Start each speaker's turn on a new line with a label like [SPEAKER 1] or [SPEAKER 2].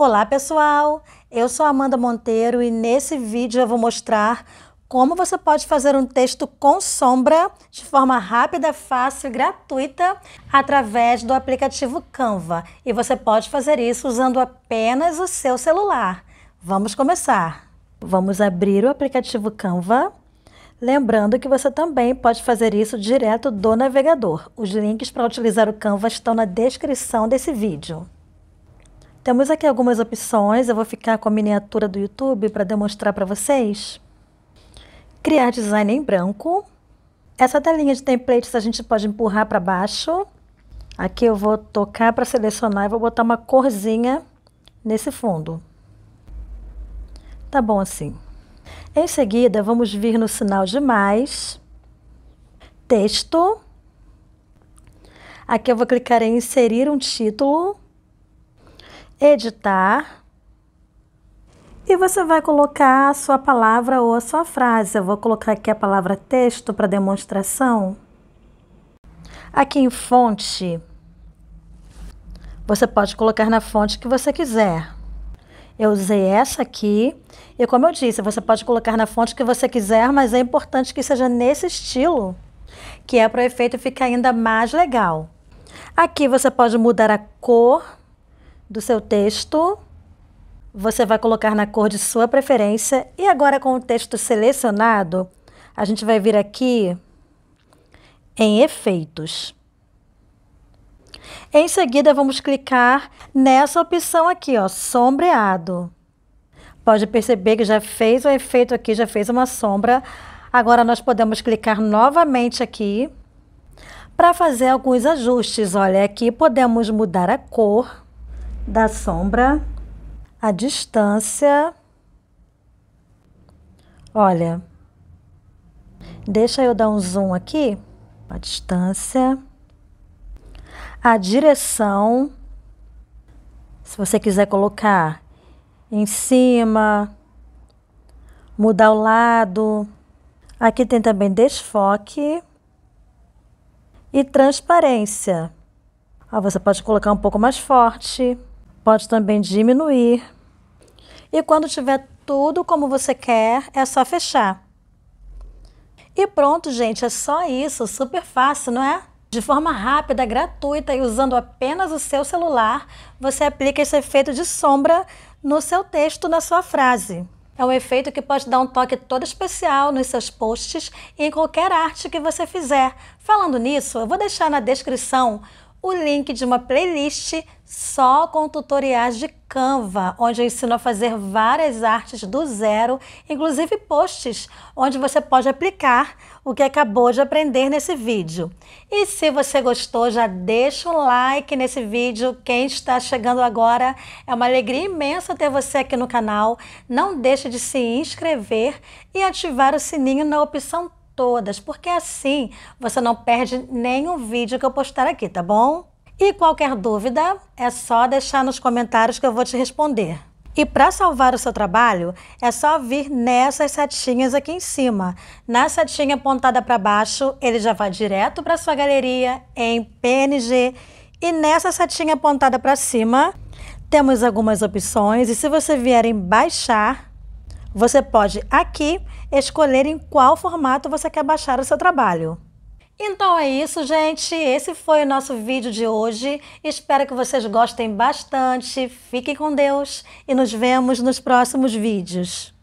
[SPEAKER 1] Olá pessoal, eu sou Amanda Monteiro e nesse vídeo eu vou mostrar como você pode fazer um texto com sombra de forma rápida, fácil e gratuita através do aplicativo Canva. E você pode fazer isso usando apenas o seu celular. Vamos começar! Vamos abrir o aplicativo Canva. Lembrando que você também pode fazer isso direto do navegador. Os links para utilizar o Canva estão na descrição desse vídeo. Temos aqui algumas opções, eu vou ficar com a miniatura do YouTube para demonstrar para vocês. Criar design em branco. Essa telinha de templates a gente pode empurrar para baixo. Aqui eu vou tocar para selecionar e vou botar uma corzinha nesse fundo. Tá bom assim. Em seguida, vamos vir no sinal de mais, texto. Aqui eu vou clicar em inserir um título editar. E você vai colocar a sua palavra ou a sua frase. Eu vou colocar aqui a palavra texto para demonstração. Aqui em fonte, você pode colocar na fonte que você quiser. Eu usei essa aqui. E como eu disse, você pode colocar na fonte que você quiser, mas é importante que seja nesse estilo, que é para o efeito ficar ainda mais legal. Aqui você pode mudar a cor do seu texto. Você vai colocar na cor de sua preferência. E agora, com o texto selecionado, a gente vai vir aqui em Efeitos. Em seguida, vamos clicar nessa opção aqui, ó, Sombreado. Pode perceber que já fez o efeito aqui, já fez uma sombra. Agora, nós podemos clicar novamente aqui para fazer alguns ajustes. Olha, aqui podemos mudar a cor da sombra, a distância. Olha, deixa eu dar um zoom aqui, a distância, a direção. Se você quiser colocar em cima, mudar o lado. Aqui tem também desfoque e transparência. Ah, você pode colocar um pouco mais forte pode também diminuir. E quando tiver tudo como você quer, é só fechar. E pronto, gente, é só isso, super fácil, não é? De forma rápida, gratuita e usando apenas o seu celular, você aplica esse efeito de sombra no seu texto, na sua frase. É um efeito que pode dar um toque todo especial nos seus posts e em qualquer arte que você fizer. Falando nisso, eu vou deixar na descrição o link de uma playlist só com tutoriais de Canva, onde eu ensino a fazer várias artes do zero, inclusive posts, onde você pode aplicar o que acabou de aprender nesse vídeo. E se você gostou, já deixa um like nesse vídeo. Quem está chegando agora, é uma alegria imensa ter você aqui no canal. Não deixe de se inscrever e ativar o sininho na opção todas, porque assim você não perde nenhum vídeo que eu postar aqui, tá bom? E qualquer dúvida, é só deixar nos comentários que eu vou te responder. E para salvar o seu trabalho, é só vir nessas setinhas aqui em cima. Na setinha apontada para baixo, ele já vai direto para sua galeria em PNG. E nessa setinha apontada para cima, temos algumas opções e se você vier em baixar, você pode aqui escolher em qual formato você quer baixar o seu trabalho. Então é isso, gente. Esse foi o nosso vídeo de hoje. Espero que vocês gostem bastante. Fiquem com Deus e nos vemos nos próximos vídeos.